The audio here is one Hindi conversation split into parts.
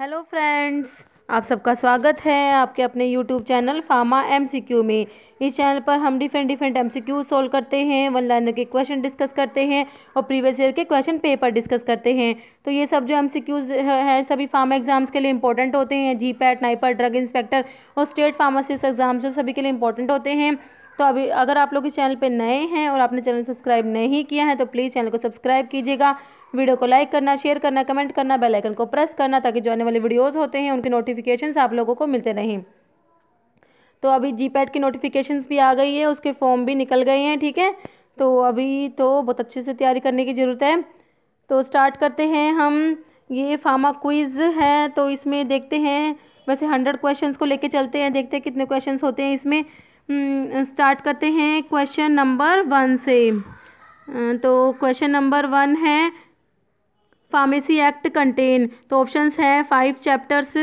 हेलो फ्रेंड्स आप सबका स्वागत है आपके अपने यूट्यूब चैनल फार्मा एमसीक्यू में इस चैनल पर हम डिफरेंट डिफरेंट एमसीक्यू सॉल्व करते हैं वन लाइनर के क्वेश्चन डिस्कस करते हैं और प्रीवियस ईयर के क्वेश्चन पेपर डिस्कस करते हैं तो ये सब जो एमसीक्यूज हैं सभी फार्मा एग्जाम्स के लिए इंपॉर्टेंट होते हैं G PAT NIPER drug inspector और स्टेट फार्मासिस्ट एग्जाम्स जो सभी के लिए इंपॉर्टेंट होते हैं तो अभी अगर आप लोग इस चैनल पर नए हैं और आपने चैनल सब्सक्राइब नहीं किया है तो प्लीज़ चैनल को सब्सक्राइब कीजिएगा वीडियो को लाइक करना शेयर करना कमेंट करना बेल आइकन को प्रेस करना ताकि जो आने वाले वीडियोस होते हैं उनके नोटिफिकेशन आप लोगों को मिलते रहें तो अभी जी की नोटिफिकेशंस भी आ गई है उसके फॉर्म भी निकल गए हैं ठीक है तो अभी तो बहुत अच्छे से तैयारी करने की ज़रूरत है तो स्टार्ट करते हैं हम ये फार्मा क्विज़ है तो इसमें देखते हैं वैसे हंड्रेड क्वेश्चन को लेकर चलते हैं देखते हैं कितने क्वेश्चन होते हैं इसमें हम्म, स्टार्ट करते हैं क्वेश्चन नंबर वन से तो क्वेश्चन नंबर वन है फार्मेसी एक्ट कंटेन तो ऑप्शंस है five chapters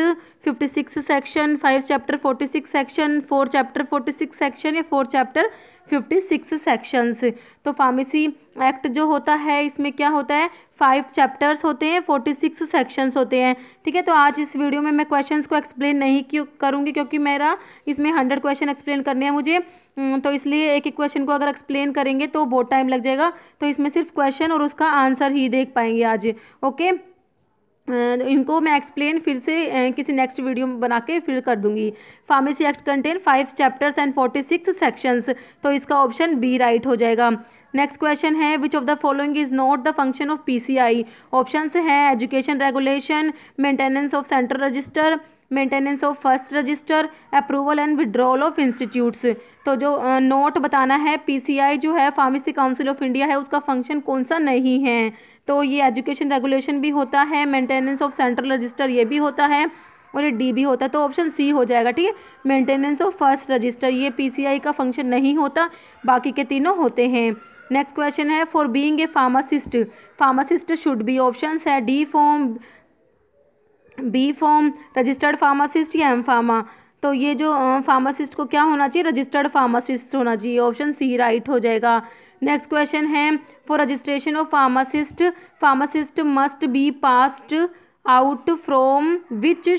fifty six section five chapter forty six section four chapter forty six section या four chapter fifty six sections तो फार्मेसी एक्ट जो होता है इसमें क्या होता है फाइव चैप्टर्स होते हैं फोर्टी सिक्स सेक्शंस होते हैं ठीक है तो आज इस वीडियो में मैं क्वेश्चंस को एक्सप्लेन नहीं क्यों करूँगी क्योंकि मेरा इसमें हंड्रेड क्वेश्चन एक्सप्लेन करने हैं मुझे हम्म, तो इसलिए एक एक क्वेश्चन को अगर एक्सप्लेन करेंगे तो बहुत टाइम लग जाएगा तो इसमें सिर्फ क्वेश्चन और उसका आंसर ही देख पाएंगे आज ओके इनको मैं एक्सप्लेन फिर से किसी नेक्स्ट वीडियो में बना के फिर कर दूंगी pharmacy act contain five chapters and forty six sections तो इसका ऑप्शन बी राइट हो जाएगा नेक्स्ट क्वेश्चन है which of the following is not the function of PCI options हैं education regulation maintenance of central register maintenance of first register approval and withdrawal of institutes तो जो नोट बताना है पीसीआई जो है फार्मेसी काउंसिल ऑफ इंडिया है उसका फंक्शन कौन सा नहीं है तो ये एजुकेशन रेगुलेशन भी होता है मेंटेनेंस ऑफ सेंट्रल रजिस्टर ये भी होता है और ये डी भी होता है तो ऑप्शन सी हो जाएगा ठीक है मेंटेनेंस ऑफ फर्स्ट रजिस्टर ये पीसीआई का फंक्शन नहीं होता बाकी के तीनों होते हैं नेक्स्ट क्वेश्चन है for being a pharmacist pharmacist should be option है D pharm B pharm registered pharmacist या एम फार्मा तो ये जो फार्मासिस्ट को क्या होना चाहिए रजिस्टर्ड फार्मासिस्ट होना चाहिए ऑप्शन सी राइट हो जाएगा नेक्स्ट क्वेश्चन है for registration of pharmacist pharmacist must be passed out from which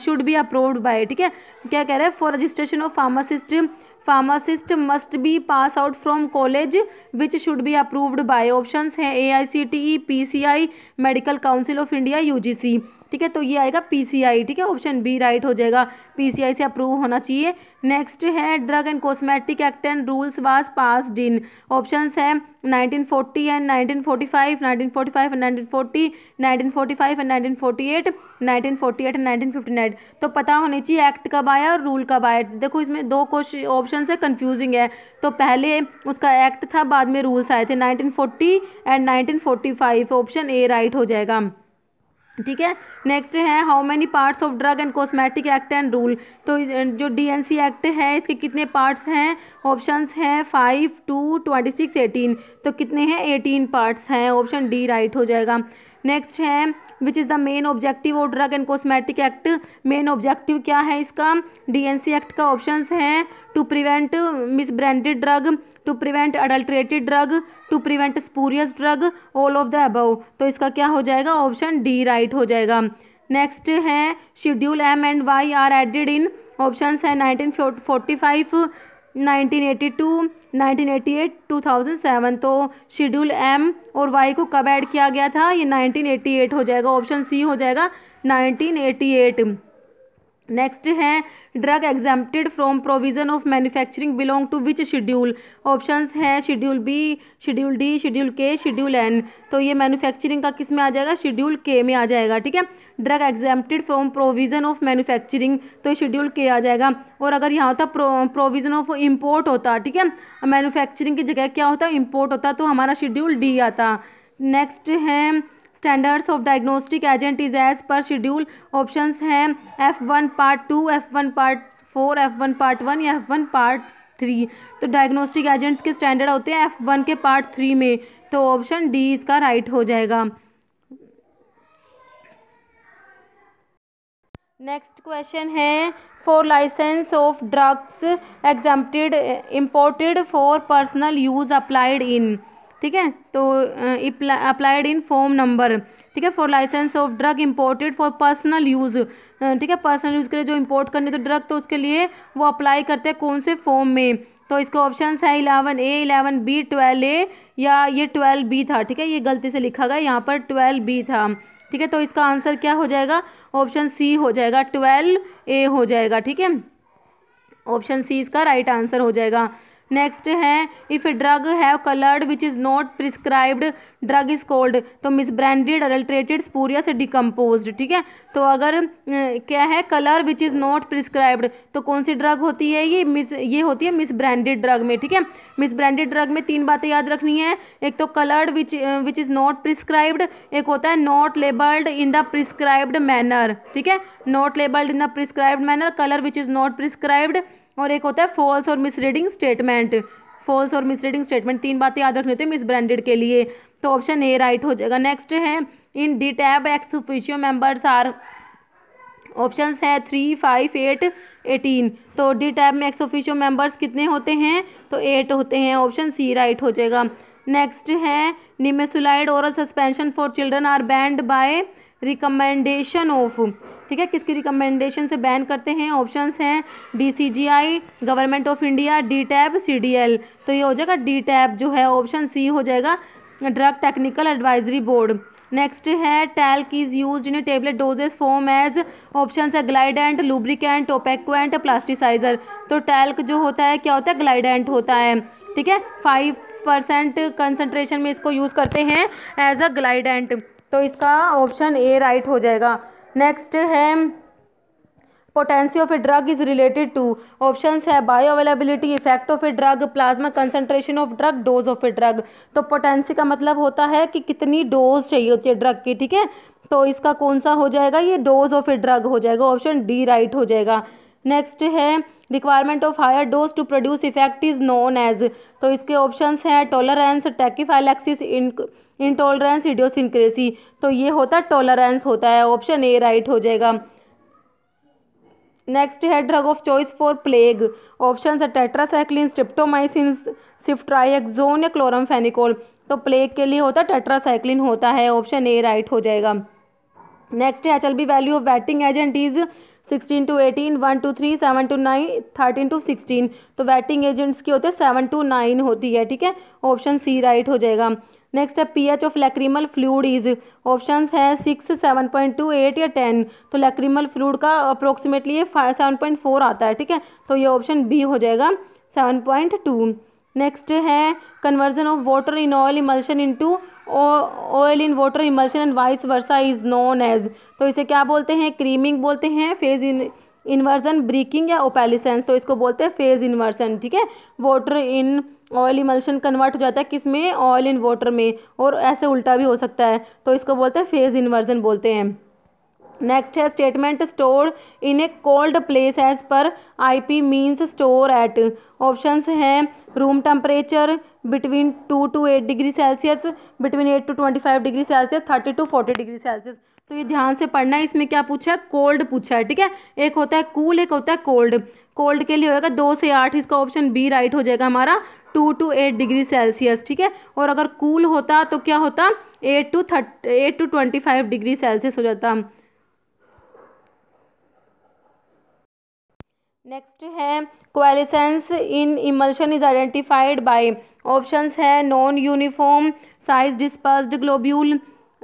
should be approved by ठीक है क्या कह रहा है for registration of pharmacist pharmacist must be pass out from college which should be approved by options हैं A I C T E P C I medical council of India U G C ठीक है तो ये आएगा पीसीआई ठीक है ऑप्शन बी राइट हो जाएगा पीसीआई से अप्रूव होना चाहिए नेक्स्ट है drug and cosmetic act and rules was passed in option है 1940 एंड 1945, 1945 एंड 1940, 1945 एंड 1948, 1948 एंड 1959 तो पता होनी चाहिए एक्ट कब आया और रूल कब आया देखो इसमें दो क्वेश्चन ऑप्शन है कंफ्यूजिंग है तो पहले उसका एक्ट था बाद में रूल्स आए थे 1940 एंड 1945 ऑप्शन ए राइट हो जाएगा ठीक है नेक्स्ट है how many parts of drug and cosmetic act and rule तो जो डीएनसी एक्ट है इसके कितने पार्ट्स हैं ऑप्शंस हैं five to twenty six eighteen तो कितने हैं एटीन पार्ट्स हैं ऑप्शन डी राइट हो जाएगा नेक्स्ट है which is the main objective of drug and cosmetic act main objective क्या है इसका डीएनसी एक्ट का ऑप्शंस हैं to prevent misbranded drug to prevent adulterated drug to prevent spurious drug all of the above तो इसका क्या हो जाएगा ऑप्शन डी राइट हो जाएगा नेक्स्ट है schedule M and Y are added in option है nineteen forty five nineteen nineteen two eight two thousand seven तो शेड्यूल एम और वाई को कब ऐड किया गया था ये एट हो जाएगा ऑप्शन सी हो जाएगा नाइनटीन एट नेक्स्ट है drug exempted from provision of manufacturing belong to which schedule options हैं schedule B schedule D schedule K schedule N तो ये मैन्युफैक्चरिंग का किस में आ जाएगा शेड्यूल के में आ जाएगा ठीक है drug exempted from provision of manufacturing तो शेड्यूल के आ जाएगा और अगर यहाँ होता प्रोविजन ऑफ इम्पोर्ट होता ठीक है मैनुफैक्चरिंग की जगह क्या होता इम्पोर्ट होता तो हमारा शेड्यूल डी आता नेक्स्ट है standards of diagnostic agent is as per schedule option हैं F one part two F one part four F one part one या एफ वन पार्ट थ्री तो डायग्नोस्टिक एजेंट्स के स्टैंडर्ड होते हैं एफ वन के पार्ट थ्री में तो ऑप्शन डी इसका राइट हो जाएगा नेक्स्ट क्वेश्चन है for license of drugs exempted imported for personal use applied इन ठीक है तो अप्लाइड इन फॉर्म नंबर ठीक है for license of drug imported for personal use ठीक है पर्सनल यूज़ के लिए जो इम्पोर्ट करने तो ड्रग तो उसके लिए वो अप्लाई करते हैं कौन से फॉर्म में तो इसके ऑप्शन है eleven A eleven B twelve A या ये ट्वेल्व बी था ठीक है ये गलती से लिखा गया यहाँ पर ट्वेल्व बी था ठीक है तो इसका आंसर क्या हो जाएगा ऑप्शन सी हो जाएगा ट्वेल्व ए हो जाएगा ठीक है ऑप्शन सी इसका राइट आंसर हो जाएगा नेक्स्ट है if a drug have coloured which is not prescribed drug is called तो मिसब्रांडेड अल्ट्रेटेड से डिकम्पोज ठीक है तो अगर क्या है colour which is not prescribed तो कौन सी ड्रग होती है ये मिस ये होती है मिसब्रांडेड ड्रग में ठीक है मिसब्रांडेड ड्रग में तीन बातें याद रखनी है एक तो coloured which which is not prescribed एक होता है not labelled in the prescribed manner ठीक है not labelled in the prescribed manner colour which is not prescribed और एक होता है फॉल्स और मिसरीडिंग स्टेटमेंट फॉल्स और मिसरीडिंग स्टेटमेंट तीन बातें याद रखनी होती है मिस ब्रांडेड के लिए तो ऑप्शन ए राइट हो जाएगा नेक्स्ट है in D TAB ex officio members are options है थ्री फाइव एट एटीन तो डी टैब में एक्स ऑफिशियो मेंबर्स कितने होते हैं तो एट होते हैं ऑप्शन सी राइट हो जाएगा नेक्स्ट है nimesulide oral suspension for children are banned by recommendation of ठीक है किसकी रिकमेंडेशन से बैन करते हैं ऑप्शन हैं the government of India D TAB C तो ये हो जाएगा डी टैब जो है ऑप्शन सी हो जाएगा drug technical advisory board next है talc is use in tablet doses form as option है ग्लाइडेंट लुब्रिकेंट ओपेक्वेंट प्लास्टिसाइजर तो टैल्क जो होता है क्या होता है ग्लाइडेंट होता है ठीक है फाइव परसेंट कंसनट्रेशन में इसको यूज़ करते हैं एज अ ग्लाइडेंट तो इसका ऑप्शन ए राइट हो जाएगा नेक्स्ट है potency of a drug is related to option है bioavailability effect of a drug plasma concentration of drug dose of a drug तो पोटेंसी का मतलब होता है कि कितनी डोज चाहिए होती है ड्रग की ठीक है तो इसका कौन सा हो जाएगा ये डोज ऑफ ए ड्रग हो जाएगा ऑप्शन डी राइट हो जाएगा नेक्स्ट है requirement of higher dose to produce effect is known as तो इसके ऑप्शन हैं टोलरेंस टेकिफाइलैक्सिस इन इनटॉलरेंस इडियोसिनक्रेसी तो ये होता है टॉलरेंस होता है ऑप्शन ए राइट हो जाएगा नेक्स्ट है drug of choice for plague option है टेट्रासाइक्लिन स्ट्रिप्टोमाइसिन सिफ्ट्राइक्जोन या क्लोरमफेनिकोल तो प्लेग के लिए होता है टेट्रासाइक्लिन होता है ऑप्शन ए राइट हो जाएगा नेक्स्ट है H value of wetting agent is sixteen to eighteen one to three seven to nine thirteen to sixteen तो वेटिंग एजेंट्स के होते हैं सेवन टू नाइन होती है ठीक है ऑप्शन सी राइट हो जाएगा नेक्स्ट है pH of lacrimal fluid is option है six seven point two eight या टेन तो लैक्रीमल फ्लूड का अप्रोक्सीमेटली ये सेवन पॉइंट फोर आता है ठीक है तो ये ऑप्शन बी हो जाएगा सेवन पॉइंट टू नेक्स्ट है conversion of water in oil emulsion to oil in water emulsion and vice versa is known as तो इसे क्या बोलते हैं क्रीमिंग बोलते हैं फेज इन इन्वर्जन ब्रीकिंग या ओपेलिसेंस तो इसको बोलते हैं फेज इन्वर्सन ठीक है water in oil emulsion convert हो जाता है किस में ऑयल इन वाटर में और ऐसे उल्टा भी हो सकता है तो इसको बोलते हैं फेज इन्वर्जन बोलते हैं नेक्स्ट है statement store in a cold place as per I P means store at options हैं room temperature between two to eight degree Celsius between eight to twenty five degree Celsius thirty to forty degree Celsius तो ये ध्यान से पढ़ना है इसमें क्या पूछा है कोल्ड पूछा है ठीक है एक होता है कूल cool, एक होता है कोल्ड कोल्ड के लिए होएगा दो से आठ इसका ऑप्शन बी राइट हो जाएगा हमारा two to eight degree Celsius ठीक है और अगर कूल cool होता तो क्या होता eight to thirty eight to twenty five degree Celsius हो जाता नेक्स्ट है coalescence in emulsion is identified by options है non uniform size dispersed globule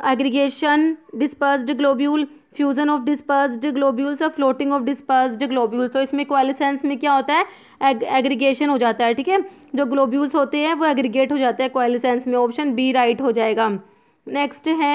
aggregation dispersed globule fusion of dispersed globules और फ्लोटिंग ऑफ डिस्पर्स्ड ग्लोब्यूल्स तो इसमें क्वालिसेंस में क्या होता है एग्रीगेशन हो जाता है ठीक है जो ग्लोब्यूल्स होते हैं वो एग्रीगेट हो जाते हैं क्वालिसेंस में ऑप्शन बी राइट हो जाएगा नेक्स्ट है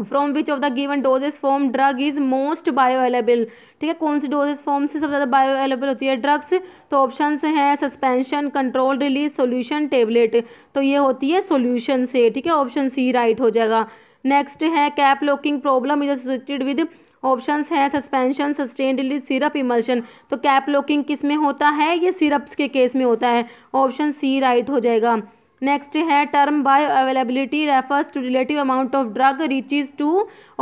from which of the given dosage form drug is most bioavailable ठीक है कौन सी डोजेस फॉर्म से सबसे ज़्यादा बायो अवेलेबल होती है ड्रग्स तो ऑप्शन हैं suspension control release solution tablet तो ये होती है सोल्यूशन से ठीक है ऑप्शन सी राइट हो जाएगा नेक्स्ट है cap locking problem is associated with option है suspension sustain release syrup emulsion तो कैप लॉकिंग किस में होता है ये सिरप्स के केस में होता है ऑप्शन सी राइट हो जाएगा नेक्स्ट है term bioavailability refers to relative amount of drug reaches to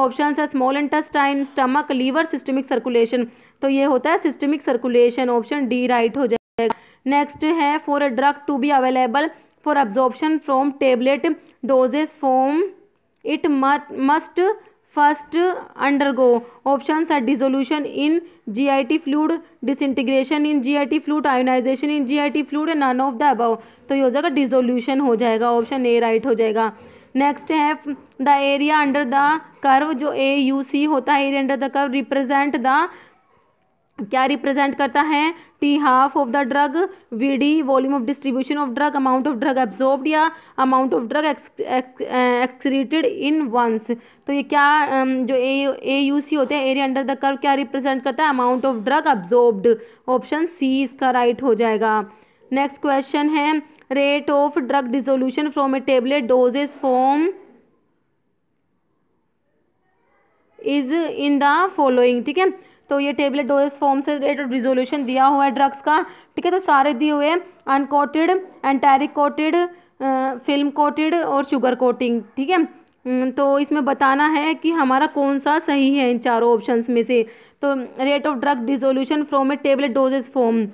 option है small intestine stomach liver systemic circulation तो ये होता है systemic circulation option D right हो जाएगा नेक्स्ट है for a drug to be available for absorption from tablet doses form it must first undergo option are dissolution in G I T fluid disintegration in G I T fluid ionisation in G I T fluid and none of the above तो ये हो जाएगा डिजोल्यूशन हो जाएगा ऑप्शन ए राइट हो जाएगा नेक्स्ट है the area under the curve जो ए यू सी होता है area under the curve represent the क्या रिप्रेजेंट करता है T half of the drug V D volume of distribution of drug amount of drug absorbed या amount of drug excreted in वंस तो ये क्या um, जो ए यू सी होते हैं एरिया अंडर द कर्व क्या रिप्रेजेंट करता है amount of drug absorbed option C इसका राइट right हो जाएगा नेक्स्ट क्वेश्चन है rate of drug dissolution from a tablet dosage form is in the following ठीक है तो ये टेबलेट डोज फॉर्म से रिलेटेड रिजोल्यूशन दिया हुआ है ड्रग्स का ठीक है तो सारे दिए हुए हैं uncoated enteric coated film coated और शुगर कोटिंग ठीक है हम्म, तो इसमें बताना है कि हमारा कौन सा सही है इन चारों ऑप्शंस में से तो rate of drug dissolution from a tablet doses form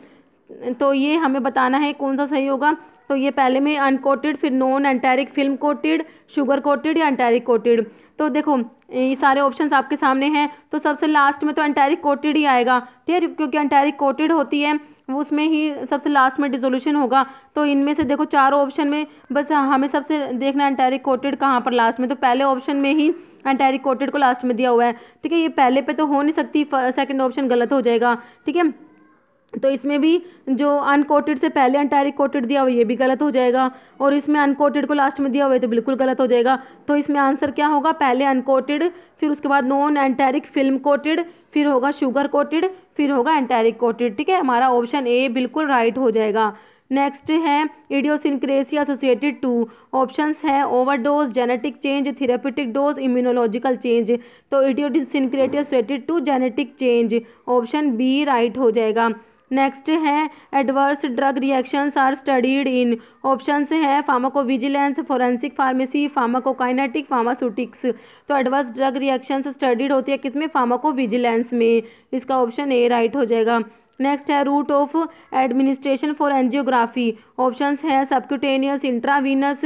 तो ये हमें बताना है कौन सा सही होगा तो ये पहले में अनकोटेड फिर non enteric film coated sugar coated या एंटेरिक कोटेड तो देखो ये सारे ऑप्शंस आपके सामने हैं तो सबसे लास्ट में तो एंटायरिक कोटेड ही आएगा ठीक है क्योंकि एंटायरिक कोटेड होती है वो उसमें ही सबसे लास्ट में डिजोल्यूशन होगा तो इनमें से देखो चारों ऑप्शन में बस हमें सबसे देखना एंटायरिक कोटेड कहाँ पर लास्ट में तो पहले ऑप्शन में ही एंटायरिक कोटेड को लास्ट में दिया हुआ है ठीक है ये पहले पे तो हो नहीं सकती सेकंड ऑप्शन गलत हो जाएगा ठीक है तो इसमें भी जो अनकोटेड से पहले अंटायरिक कोटेड दिया हुआ ये भी गलत हो जाएगा और इसमें अनकोटेड को लास्ट में दिया हुआ है तो बिल्कुल गलत हो जाएगा तो इसमें आंसर क्या होगा पहले अनकोटेड फिर उसके बाद नॉन एंटेरिक फिल्म कोटेड फिर होगा शुगर कोटेड फिर होगा एंटेरिक कोटेड ठीक है हमारा ऑप्शन ए बिल्कुल राइट हो जाएगा नेक्स्ट है इडियोसिनक्रेसी एसोसिएटेड टू ऑप्शंस हैं overdose genetic change therapeutic dose immunological change तो idiosyncrasy associated to genetic change option B right हो जाएगा नेक्स्ट है adverse drug reactions are studied in option है pharmacovigilance forensic pharmacy pharmacokinetic pharmaceutics तो एडवर्स ड्रग रिएक्शंस स्टडीड होती है किसमें फार्माकोविजिलेंस में इसका ऑप्शन ए राइट हो जाएगा नेक्स्ट है route of administration for angiography options है subcutaneous intravenous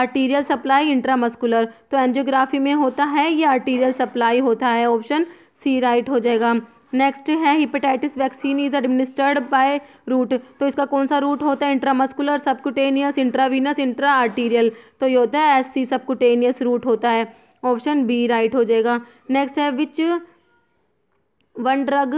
arterial supply intramuscular तो एनजियोग्राफी में होता है या आर्टीरियल सप्लाई होता है ऑप्शन सी राइट हो जाएगा नेक्स्ट है hepatitis vaccine is administered by route तो इसका कौन सा रूट होता है intramuscular subcutaneous intravenous intra arterial तो ये होता है एस सी सबकुटेनियस रूट होता है ऑप्शन बी राइट हो जाएगा नेक्स्ट है which one drug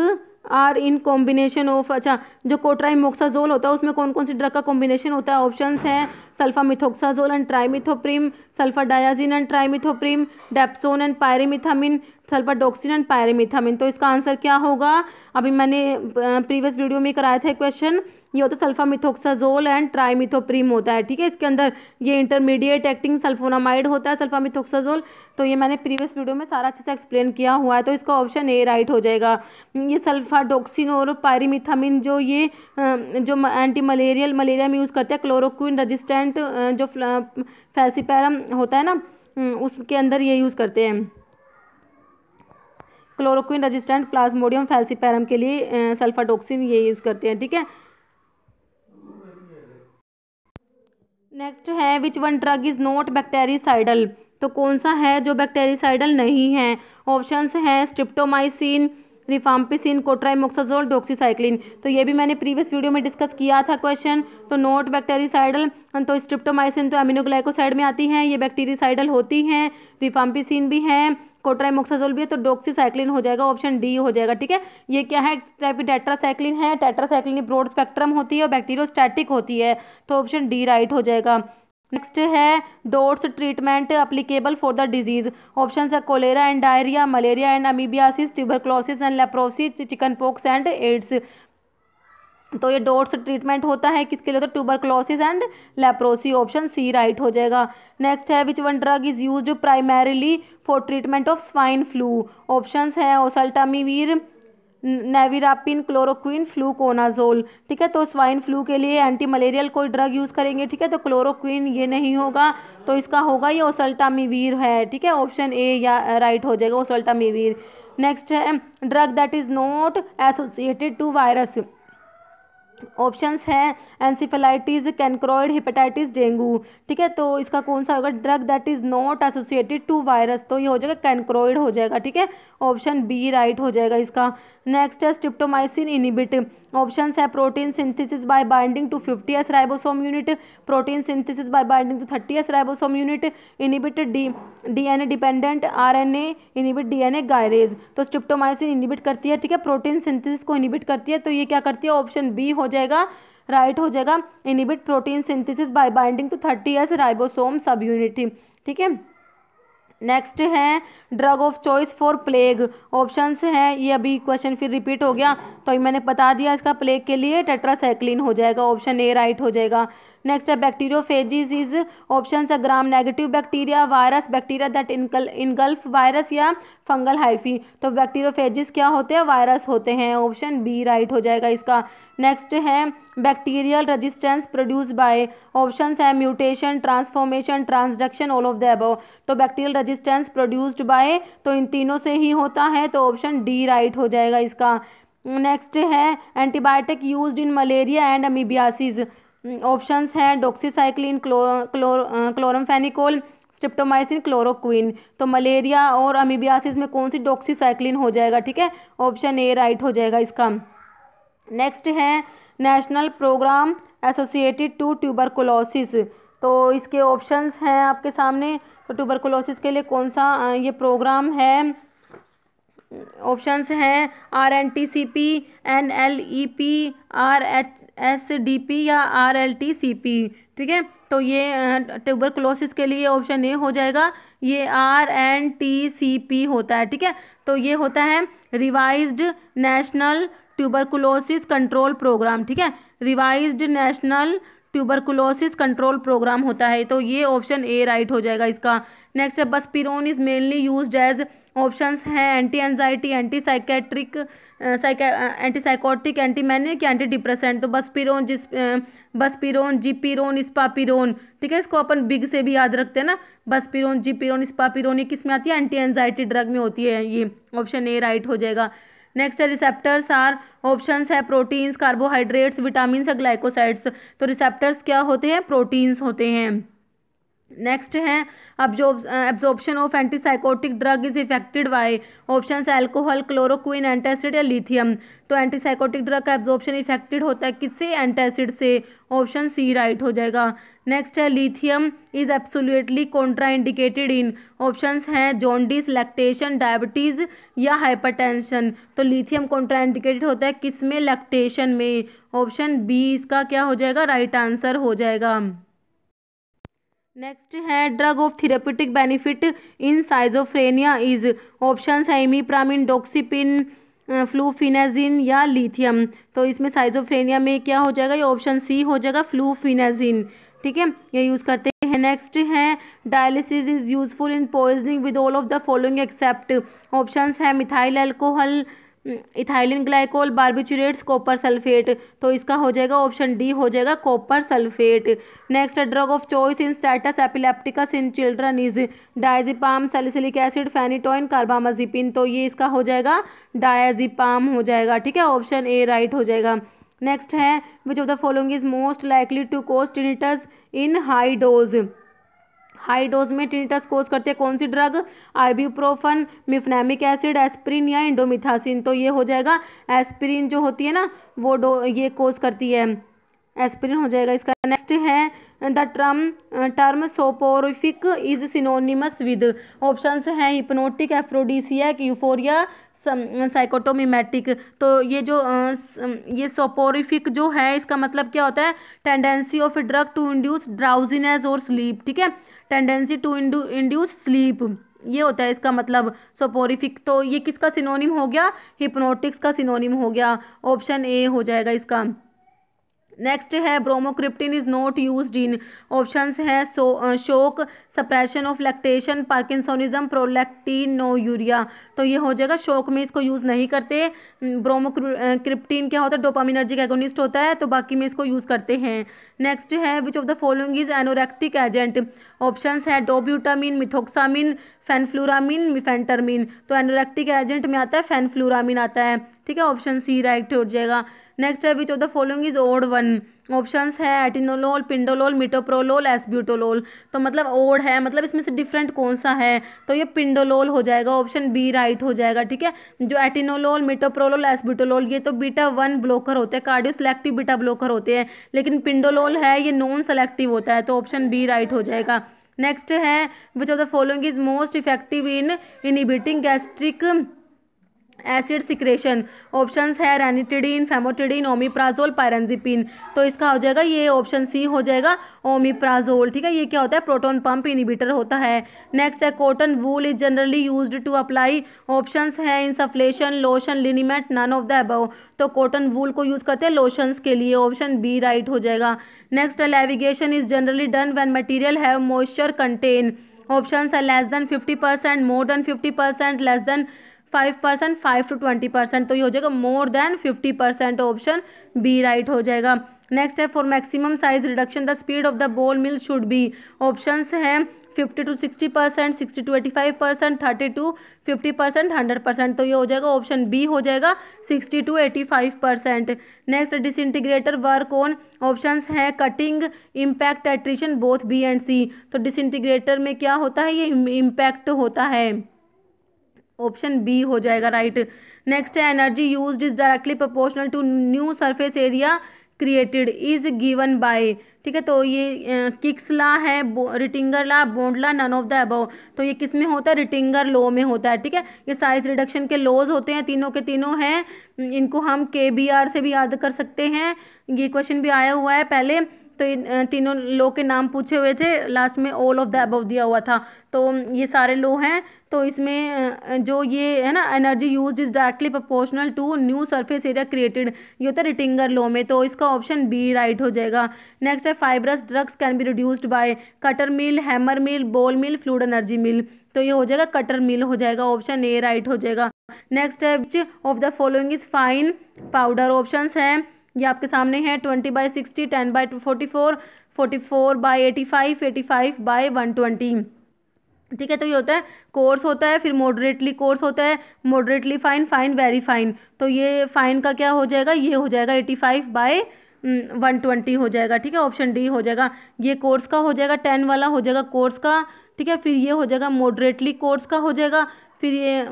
are in combination of अच्छा जो कोट्राइमोक्साजोल होता है उसमें कौन कौन सी ड्रग का कॉम्बिनेशन होता है ऑप्शन हैं methoxazole and sulfadiazine and trimethoprim dapsone and pyrimethamine and pyrimethamine तो इसका आंसर क्या होगा अभी मैंने प्रीवियस वीडियो में कराया था क्वेश्चन ये होता है सल्फामिथोक्साजोल एंड ट्राईमिथोप्रीम होता है ठीक है इसके अंदर ये इंटरमीडिएट एक्टिंग सल्फोनामाइड होता है सल्फामिथोक्साजोल तो ये मैंने प्रीवियस वीडियो में सारा अच्छे से एक्सप्लेन किया हुआ है तो इसका ऑप्शन ए राइट हो जाएगा ये सल्फाडोक्सिन और पायरीमिथामिन जो ये जो एंटी मलेरियल मलेरिया में यूज़ करते हैं क्लोरोक्विन रजिस्टेंट जो फैल्सीपैरम होता है ना उसके अंदर ये यूज़ करते हैं क्लोरोक्विन रजिस्टेंट प्लाज्मोडियम फैल्सीपैरम के लिए सल्फाडोक्सिन ये यूज़ करते हैं ठीक है नेक्स्ट है which one drug is not bactericidal तो कौन सा है जो बैक्टेरिसाइडल नहीं है ऑप्शंस हैं स्ट्रिप्टोमाइसिन रिफाम्पिसिन कोट्राइमोक्साजोल डोक्सीसाइक्लिन तो ये भी मैंने प्रीवियस वीडियो में डिस्कस किया था क्वेश्चन तो नॉट बैक्टेरिसाइडल तो स्ट्रिप्टोमाइसिन तो एमिनोग्लाइकोसाइड में आती हैं ये बैक्टीरिसाइडल होती हैं रिफाम्पिसिन भी हैं कोट्राइमोक्साजोल भी है तो डोक्सीसाइक्लिन हो जाएगा ऑप्शन डी हो जाएगा ठीक है ये क्या है टाइप की टेट्रासाइक्लिन है टेट्रासाइक्लिन ब्रॉड स्पेक्ट्रम होती है और बैक्टीरियोस्टैटिक होती है तो ऑप्शन डी राइट हो जाएगा नेक्स्ट है DOTS treatment applicable for the disease option है cholera and diarrhoea malaria and amoebiasis tuberculosis and leprosy chicken pox and AIDS तो ये डोट्स ट्रीटमेंट होता है किसके लिए होता है tuberculosis and leprosy option C right हो जाएगा नेक्स्ट है which one drug is use primarily for treatment of swine flu options हैं ओसल्टामीवीर नेविरापिन क्लोरोक्विन फ्लू कोनाजोल ठीक है तो स्वाइन फ्लू के लिए एंटी मलेरियल कोई ड्रग यूज़ करेंगे ठीक है तो क्लोरोक्विन ये नहीं होगा तो इसका होगा ये ओसल्टामीवीर है ठीक है ऑप्शन ए या राइट हो जाएगा ओसल्टामीवीर नेक्स्ट है drug that is not associated to virus options हैं एनसीफेलाइटिस कैनक्रॉइड हेपेटाइटिस डेंगू ठीक है तो इसका कौन सा होगा drug that is not associated to virus तो ये हो जाएगा कैनक्रॉइड हो जाएगा ठीक है ऑप्शन बी राइट हो जाएगा इसका नेक्स्ट है स्ट्रिप्टोमाइसिन इनिबिट ऑप्शन है protein synthesis by binding to 50 S ribosome unit protein synthesis by binding to 30 S ribosome unit inhibit D DNA dependent RNA inhibit DNA gyrase तो स्ट्रिप्टोमाइसिन इनिबिट करती है ठीक है प्रोटीन सिंथेसिस को इनिबिट करती है तो ये क्या करती है ऑप्शन बी हो जाएगा राइट हो जाएगा inhibit protein synthesis by binding to 30 S ribosome subunit ठीक है नेक्स्ट है drug of choice for plague options हैं ये अभी क्वेश्चन फिर रिपीट हो गया तो मैंने बता दिया इसका प्लेग के लिए टेट्रासाइक्लिन हो जाएगा ऑप्शन ए राइट हो जाएगा नेक्स्ट है बैक्टीरियोफेजिस इज ऑप्शन है gram negative bacteria virus bacteria that engulf engulf virus या फंगल हाइफी तो बैक्टीरियोफेजिस क्या होते हैं वायरस होते हैं ऑप्शन बी राइट हो जाएगा इसका नेक्स्ट है bacterial resistance produce by options है mutation transformation transduction all of the above तो बैक्टीरियल रेजिस्टेंस प्रोड्यूस्ड बाय तो इन तीनों से ही होता है तो ऑप्शन डी राइट हो जाएगा इसका नेक्स्ट है antibiotic use in malaria and amoebiasis options हैं doxycycline chlo chlo chloramphenicol streptomycin chloroquine तो मलेरिया और अमीबियासिस में कौन सी डॉक्सीसाइक्लिन हो जाएगा ठीक है ऑप्शन ए राइट हो जाएगा इसका नेक्स्ट है national programme associated to tuberculosis तो इसके ऑप्शंस हैं आपके सामने तो ट्यूबरकुलोसिस के लिए कौन सा uh, ये प्रोग्राम है ऑप्शंस हैं R N T C P N L E P R H S D P या R L T C P ठीक है तो ये ट्यूबर क्लोसिस के लिए ऑप्शन ए हो जाएगा ये R N T C P होता है ठीक है तो ये होता है revised national tuberculosis control programme ठीक है revised national tuberculosis control programme होता है तो ये ऑप्शन ए राइट हो जाएगा इसका नेक्स्ट है buspirone is mainly use as options हैं anti anxiety anti psychiatric anti psychotic anti manic anti depressant तो पिरोन जिस बसपीरोन जीपीरोन इस्पापीरोन ठीक है इसको अपन बिग से भी याद रखते हैं ना बसपीरोन जीपीरोन इस्पापीरोन ये किस में आती है एंटी एनजाइटी ड्रग में होती है ये ऑप्शन ए राइट हो जाएगा नेक्स्ट है रिसेप्टर्स आर ऑप्शंस है प्रोटीन्स कार्बोहाइड्रेट्स विटामिन ग्लाइकोसाइड्स तो रिसेप्टर्स क्या होते हैं प्रोटीन्स होते हैं नेक्स्ट है absorption of antipsychotic drug is affected by option alcohol chloroquine antacid या लिथियम तो एंटीसाइकोटिक ड्रग का एब्जॉर्प्शन इफेक्टेड होता है किससे एंटासिड से ऑप्शन सी राइट हो जाएगा नेक्स्ट है lithium is absolutely contraindicated in options हैं जॉन्डिस लैक्टेशन डायबिटीज़ या हाइपरटेंशन तो लिथियम कॉन्ट्राइंडिकेटेड होता है किस में लैक्टेशन में ऑप्शन बी इसका क्या हो जाएगा राइट right आंसर हो जाएगा नेक्स्ट है drug of therapeutic benefit in schizophrenia is option है इमीप्रामिन डोक्सीपिन फ्लूफिनाजिन या लिथियम तो इसमें साइजोफ्रेनिया में क्या हो जाएगा ये ऑप्शन सी हो जाएगा फ्लूफिनाजिन ठीक है ये यूज़ करते हैं नेक्स्ट है dialysis is useful in poisoning with all of the following except options है methyl alcohol ethylene glycol barbiturates copper sulphate तो इसका हो जाएगा ऑप्शन डी हो जाएगा copper sulphate next drug of choice in status epilepticus in children is diazepam salicylic acid phenytoin carbamazepine तो ये इसका हो जाएगा डायजिपाम हो जाएगा ठीक है ऑप्शन ए राइट हो जाएगा नेक्स्ट है which of the following is most likely to cause tinnitus in high dose high dose में टिनिटस कोज करते हैं कौन सी drug ibuprofen mefenamic acid aspirin या इंडोमिथासिन तो ये हो जाएगा एस्प्रिन जो होती है ना वो डो ये कोज करती है एस्प्रिन हो जाएगा इसका नेक्स्ट है the term term soporific is synonymous with options हैं हिप्नोटिक एफ्रोडिसिया यूफोरिया साइकोटोमिमेटिक तो ये जो ये सोपोरिफिक जो है इसका मतलब क्या होता है tendency of drug to induce drowsiness और स्लीप ठीक है टेंडेंसी टू इंड्यूस स्लीप ये होता है इसका मतलब सोपोरिफिक तो ये किसका सिनोनिम हो गया हिप्नोटिक्स का सिनोनिम हो गया ऑप्शन ए हो जाएगा इसका नेक्स्ट है bromocriptine is not use in option हैं so shock suppression of lactation parkinsonism no urea तो ये हो जाएगा शोक में इसको यूज़ नहीं करते ब्रोमोक्रिप्टिन हम्म, क्या होता है डोपामिनर्जिक एगोनिस्ट होता है तो बाकी में इसको यूज़ करते हैं नेक्स्ट है which of the following is anorectic agent option है डोब्यूटामिन मिथोक्सामिन फैनफ्लूरामिन मिफेंटरमिन तो एनोरेक्टिक एजेंट में आता है फैनफ्लूरामिन आता है ठीक है ऑप्शन सी राइट हो जाएगा नेक्स्ट है which of the following is odd one options है एटिनोलोल पिंडोलोल मिटोप्रोलोल एसब्यूटोलोल तो मतलब ओड है मतलब इसमें से डिफरेंट कौन सा है तो ये पिंडोलोल हो जाएगा ऑप्शन बी राइट हो जाएगा ठीक है जो एटिनोलोल मिटोप्रोलोल एसब्यूटोलोल ये तो बीटा वन ब्लॉकर होते हैं कार्डियो सेलेक्टिव बीटा ब्लॉकर होते हैं लेकिन पिंडोलोल है ये नॉन सेलेक्टिव होता है तो ऑप्शन बी राइट हो जाएगा नेक्स्ट है which of the following is most effective in inhibiting gastric acid secretion options है रेनिटिडीन फेमोटिडीन ओमिप्राजोल पायरेंजिपिन तो इसका हो जाएगा ये ऑप्शन सी हो जाएगा ओमिप्राजोल ठीक है ये क्या होता है प्रोटोन पंप इनिबिटर होता है नेक्स्ट है cotton wool is generally use to apply options है insufflation lotion liniment none of the above तो कॉटन वूल को यूज़ करते हैं लोशंस के लिए ऑप्शन बी राइट हो जाएगा नेक्स्ट है levigation is generally done when material have moisture content option है less than fifty percent more than fifty percent less than five percent five to twenty percent तो ये हो जाएगा more than fifty percent option B right हो जाएगा नेक्स्ट है for maximum size reduction the speed of the ball mill should be options हैं fifty to sixty percent sixty to eighty five percent thirty two fifty percent hundred percent तो ये हो जाएगा ऑप्शन बी हो जाएगा sixty to eighty five percent next disintegrator work on option हैं cutting impact attrition both B and C तो डिसइंटीग्रेटर में क्या होता है ये इम्पैक्ट होता है ऑप्शन बी हो जाएगा राइट नेक्स्ट है energy use is directly proportional to new surface area created is given by ठीक है तो ये किक्स ला है रिटिंगर ला बोंडला नन ऑफ द अबव तो ये किस में होता है रिटिंगर लो में होता है ठीक है ये साइज रिडक्शन के लॉज होते हैं तीनों के तीनों हैं इनको हम के बी आर से भी याद कर सकते हैं ये क्वेश्चन भी आया हुआ है पहले तो इन तीनों लो के नाम पूछे हुए थे लास्ट में ऑल ऑफ द अबव दिया हुआ था तो ये सारे लो हैं तो इसमें जो ये है ना energy use is directly proportional to new surface area created ये होता है रिटिंगर लो में तो इसका ऑप्शन बी राइट हो जाएगा नेक्स्ट है fibrous drugs can be reduced by cutter mill hammer mill ball mill fluid energy mill तो ये हो जाएगा कटर मिल हो जाएगा ऑप्शन ए राइट हो जाएगा नेक्स्ट है of the following is fine powder option है ये आपके सामने है twenty by sixty ten by forty four forty four by eighty five eighty five by one twenty ठीक है तो ये होता है कोर्स होता है फिर मॉडरेटली कोर्स होता है moderately fine fine very fine तो ये फाइन का क्या हो जाएगा ये हो जाएगा eighty five by one twenty हो जाएगा ठीक है ऑप्शन डी हो जाएगा ये कोर्स का हो जाएगा टेन वाला हो जाएगा कोर्स का ठीक है फिर ये हो जाएगा मॉडरेटली कोर्स का हो जाएगा फिर ये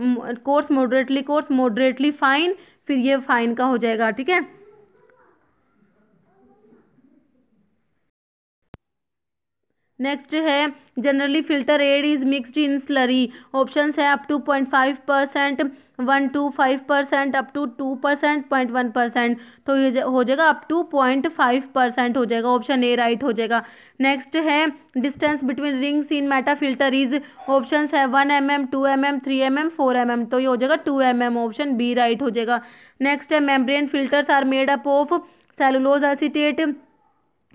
coarse moderately coarse moderately fine फिर ये फाइन का हो जाएगा ठीक है नेक्स्ट है generally filter aid is mixed in slurry option है up to point five percent one to five percent up to two percent point one percent तो ये हो जाएगा up to point five percent हो जाएगा ऑप्शन ए राइट हो जाएगा नेक्स्ट है distance between rings in meta filter is option है one M M two M M three M M four M M तो ये हो जाएगा two M M option B right हो जाएगा नेक्स्ट है membrane filters are made up of cellulose acetate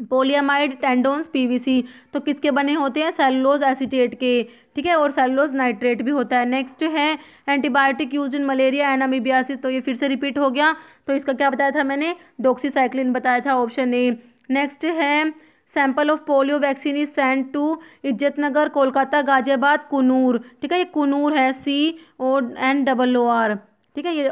polyamide tendons PVC तो किसके बने होते हैं सेलुलोज एसीटेट के ठीक है और सेलुलोज नाइट्रेट भी होता है नेक्स्ट है antibiotic use in malaria amoebiasis तो ये फिर से रिपीट हो गया तो इसका क्या बताया था मैंने डोक्सीसाइक्लिन बताया था ऑप्शन ए नेक्स्ट है sample of polio vaccine is send to Nagar Kolkata Ghaziabad Coonoor ठीक है ये कनूर है C O N double O R ठीक है ये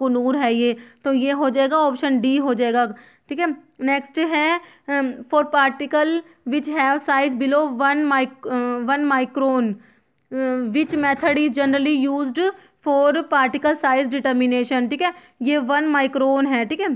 कनूर है ये तो ये हो जाएगा ऑप्शन डी हो जाएगा ठीक है नेक्स्ट है for particle which have size below one mic one micron which method is generally use for particle size determination ठीक है ये वन माइक्रोन है ठीक है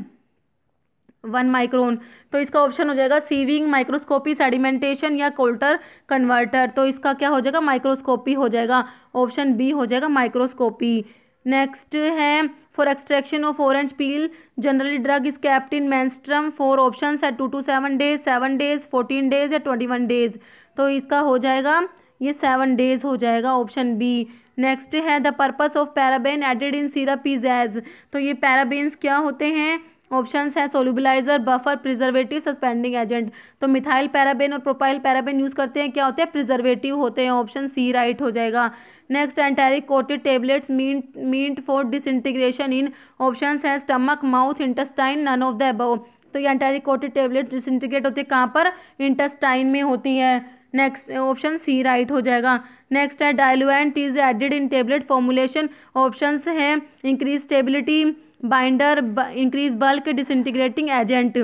वन माइक्रोन तो इसका ऑप्शन हो जाएगा सीविंग माइक्रोस्कोपी सेडिमेंटेशन या कोल्टर कन्वर्टर तो इसका क्या हो जाएगा माइक्रोस्कोपी हो जाएगा ऑप्शन बी हो जाएगा माइक्रोस्कोपी नेक्स्ट है for extraction of orange peel generally drug is kept in menstruum four option है two two seven days seven days fourteen days या ट्वेंटी वन डेज तो इसका हो जाएगा ये सेवन डेज हो जाएगा ऑप्शन बी नेक्स्ट है the purpose of paraben added in syrup is as तो ये पैराबेन्स क्या होते हैं ऑप्शन है solubilizer buffer preservative suspending agent तो मिथाइल पैराबेन और प्रोपाइल पैराबेन यूज़ करते हैं क्या होते हैं प्रिजर्वेटिव होते हैं ऑप्शन सी राइट हो जाएगा next enteric coated tablets meet meet for disintegration in option है stomach mouth intestine none of the above तो ये एंटेरिक कोटेड टेबलेट डिसइंटीग्रेट होती है कहाँ पर इंटेस्टाइन में होती है नेक्स्ट ऑप्शन सी राइट हो जाएगा नेक्स्ट है diluent is added in tablet formulation option हैं increase stability binder increase bulk disintegrating agent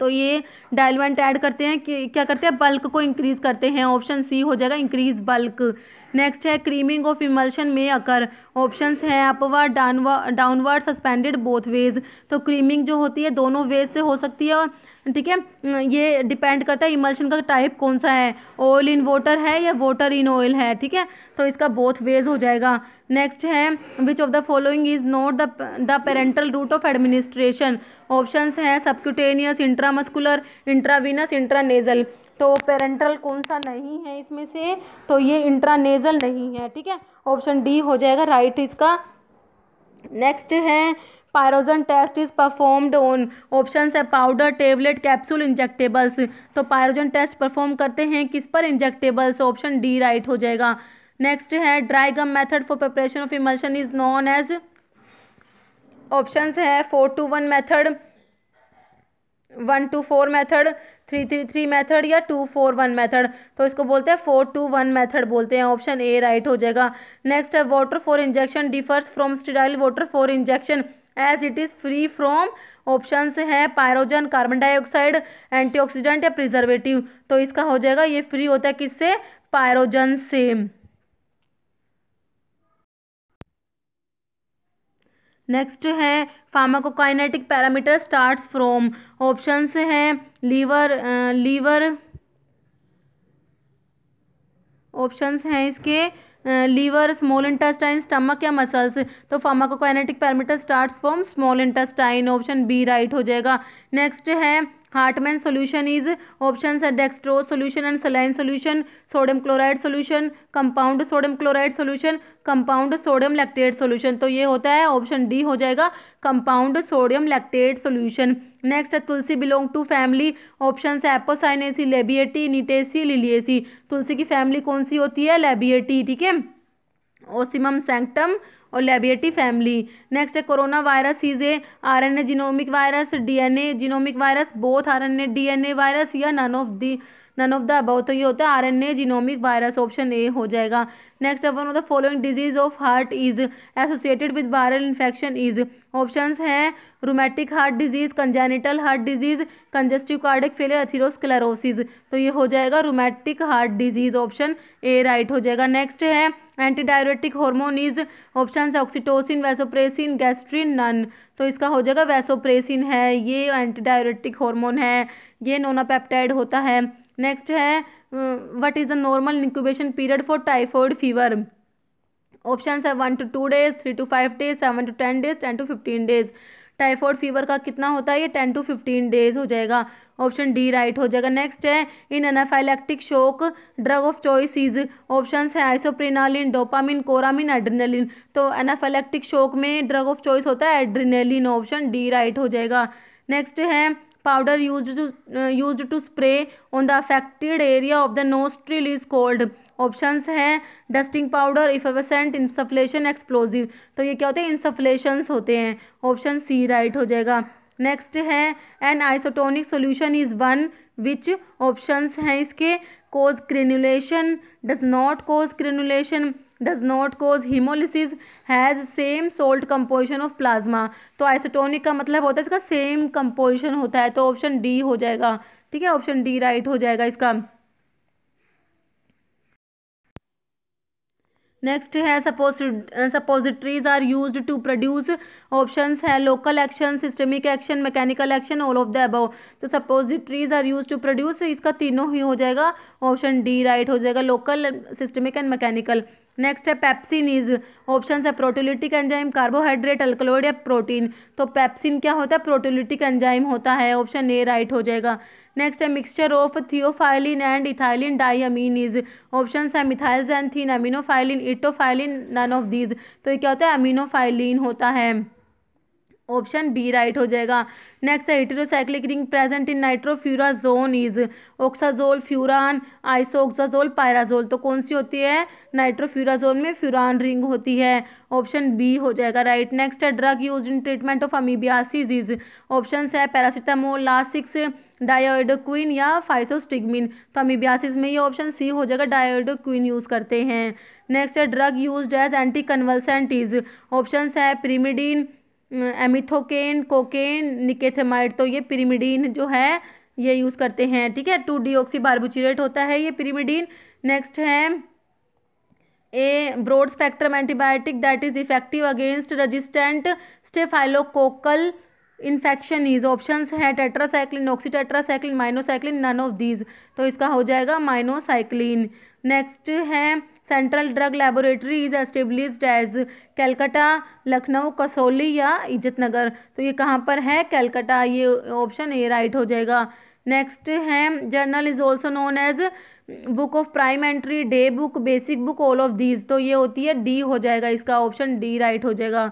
तो ये डायलुएंट ऐड करते हैं कि क्या करते हैं बल्क को इंक्रीज करते हैं ऑप्शन सी हो जाएगा इंक्रीज बल्क नेक्स्ट है क्रीमिंग ऑफ इमल्शन में अकर ऑप्शन हैं upward downward downward suspended both ways तो क्रीमिंग जो होती है दोनों वेज से हो सकती है और ठीक है हम्म, ये डिपेंड करता है इमल्शन का टाइप कौन सा है ऑयल इन वाटर है या वाटर इन ऑयल है ठीक है तो इसका बोथ वेज हो जाएगा नेक्स्ट है which of the following is not the the parenteral route of administration options हैं सबक्यूटेनियस इंट्रामस्कुलर इंट्रावीनस इंट्रानेजल तो पेरेंट्रल कौन सा नहीं है इसमें से तो ये इंट्रानेजल नहीं है ठीक है ऑप्शन डी हो जाएगा राइट इसका नेक्स्ट है pyrogen test is performed on option है पाउडर टेबलेट कैप्सूल इंजेक्टेबल्स तो पायरोजन टेस्ट परफॉर्म करते हैं किस पर इंजेक्टेबल्स ऑप्शन डी राइट हो जाएगा नेक्स्ट है dry gum method for preparation of emulsion is known as options है four two one method one two four method three three three method या टू फोर वन मैथड तो इसको बोलते हैं फोर टू वन मैथड बोलते हैं ऑप्शन ए राइट हो जाएगा नेक्स्ट है water for injection differs from sterile water for injection as it is free from option हैं पायरोजन कार्बन डाइऑक्साइड एंटीऑक्सीडेंट या प्रिजर्वेटिव तो इसका हो जाएगा ये फ्री होता है किससे पायरोजन से नेक्स्ट है pharmacokinetic parameter starts from options हैं लीवर लीवर ऑप्शंस हैं इसके लीवर स्मॉल इंटेस्टाइन स्टमक या मसल्स तो pharmacokinetic parameter starts from small intestine option B right हो जाएगा नेक्स्ट है हार्टमैन सोल्यूशन इज ऑप्शन है dextrose solution and saline solution sodium chloride solution compound sodium chloride solution compound sodium lactate solution तो ये होता है ऑप्शन डी हो जाएगा compound sodium lactate solution next Tulsi belong to family option है एपोसाइनेसी लेबिएटी निटेसी लिलियसी तुलसी की फैमिली कौन सी होती है लेबिएटी ठीक है ओसिमम सेंक्टम और लेबियटी फैमिली नेक्स्ट है corona virus is a R N A genomic virus D N A genomic virus both R N A D N A virus या none of the none of the above तो ये होता है R N A genomic virus option A हो जाएगा next one of the following disease of heart is associated with viral infection is option हैं rheumatic heart disease congenital heart disease congestive cardiac failure atherosclerosis तो ये हो जाएगा rheumatic heart disease option A right हो जाएगा नेक्स्ट है एंटीडायरेटिक हार्मोन इज ऑप्शन है ऑक्सीटोसिन वेसोप्रेसिन गैस्ट्रिन नन तो इसका हो जाएगा वेसोप्रेसिन है ये एंटीडायरेटिक हार्मोन है ये नोनापेप्टाइड होता है नेक्स्ट है what is the normal incubation period for typhoid fever option है one to two days three to five days seven to ten days ten to fifteen days typhoid fever का कितना होता है ये टेन टू फिफ्टीन डेज हो जाएगा ऑप्शन डी राइट हो जाएगा नेक्स्ट है in anaphylactic shock drug of choice is option है आइसोप्रिनालिन डोपामिन कोरामिन एड्रीनलिन तो एनाफाइलेक्टिक शोक में ड्रग ऑफ चॉइस होता है एड्रीनलिन ऑप्शन डी राइट हो जाएगा नेक्स्ट है powder used to uh, used to spray on the affected area of the nostril is called options हैं dusting powder effervescent insufflation explosive तो ये क्या होते हैं इंसफ्लेशंस होते हैं ऑप्शन सी राइट हो जाएगा नेक्स्ट है an isotonic solution is one which options हैं इसके cause crenulation does not cause crenulation does not cause haemolysis has same salt composition of plasma तो आइसोटोनिक का मतलब होता है इसका सेम कम्पोजिशन होता है तो ऑप्शन डी हो जाएगा ठीक है ऑप्शन डी राइट हो जाएगा इसका नेक्स्ट है suppose suppositories are use to produce options है local action systemic action mechanical action all of the above तो suppositories are use to produce इसका तीनों ही हो जाएगा ऑप्शन डी राइट हो जाएगा local systemic and mechanical next है इज ऑप्शन है प्रोटोलिटिक एंजाइम कार्बोहाइड्रेट अल्कलोइड या प्रोटीन तो पैप्सिन क्या होता है प्रोटोलिटिक एंजाइम होता है ऑप्शन ए राइट हो जाएगा नेक्स्ट है mixture of theophylline and ethylene is option है methyls aminophylline etofylline none of these तो ये क्या होता है अमीनोफाइलिन होता है ऑप्शन बी राइट हो जाएगा नेक्स्ट है heterocyclic ring present in nitrofurazone is oxazole furan isoxazole pyrazole तो कौन सी होती है नाइट्रोफ्यूराजोन में फ्यूरान रिंग होती है ऑप्शन बी हो जाएगा राइट नेक्स्ट है drug use in treatment of amoebiasis is option है पैरासिटामोल लासिक्स डायोडोक्विन या फाइसोस्टिगमिन तो अमीबियासिस में ये ऑप्शन सी हो जाएगा डायोडोक्विन यूज़ करते हैं नेक्स्ट है drug use as anti convulsant is option है प्रीमिडीन एमिथोकेन कोकेन निकेथेमाइड तो ये पिरीमिडीन जो है ये यूज़ करते हैं ठीक है टू ऑक्सी बारबोचुरेट होता है ये पिरीमिडीन नेक्स्ट है a broad spectrum antibiotic that is effective against resistant staphylococcal infection is option है tetracycline oxytetracycline minocycline none of these तो इसका हो जाएगा माइनोसाइक्लिन नेक्स्ट है central drug laboratory is established as Calcutta Lucknow Kasauli या नगर तो ये कहाँ पर है कैलकाटा ये ऑप्शन ए राइट हो जाएगा नेक्स्ट है journal is also known as book of prime entry day book basic book all of these तो ये होती है डी हो जाएगा इसका ऑप्शन डी राइट हो जाएगा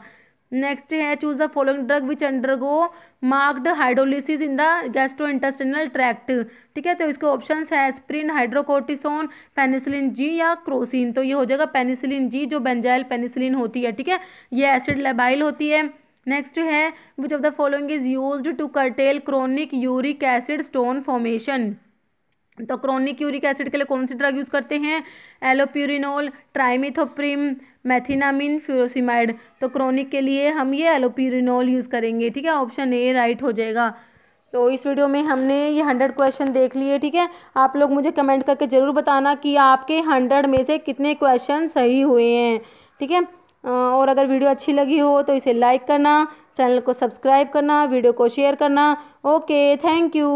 नेक्स्ट है choose the following drug which undergo marked hydrolysis in the gastrointestinal tract ठीक है तो इसके ऑप्शन है एस्प्रिन हाइड्रोकोर्टिसोन पेनिसिलिन जी या क्रोसिन तो ये हो जाएगा पेनिसिलिन जी जो बेंजाइल पेनिसिलिन होती है ठीक है ये एसिड लेबाइल होती है नेक्स्ट है which of the following is use to curtail chronic uric acid stone formation तो क्रोनिक यूरिक एसिड के लिए कौन सी ड्रग यूज़ करते हैं एलोप्यूरिनोल ट्राइमिथोप्रिम मैथिनामिन फ्यूरोसिमाइड तो क्रोनिक के लिए हम ये एलोप्यूरिनोल यूज़ करेंगे ठीक है ऑप्शन ए राइट हो जाएगा तो इस वीडियो में हमने ये हंड्रेड क्वेश्चन देख लिए ठीक है आप लोग मुझे कमेंट करके ज़रूर बताना कि आपके हंड्रेड में से कितने क्वेश्चन सही हुए हैं ठीक है और अगर वीडियो अच्छी लगी हो तो इसे लाइक करना चैनल को सब्सक्राइब करना वीडियो को शेयर करना ओके थैंक यू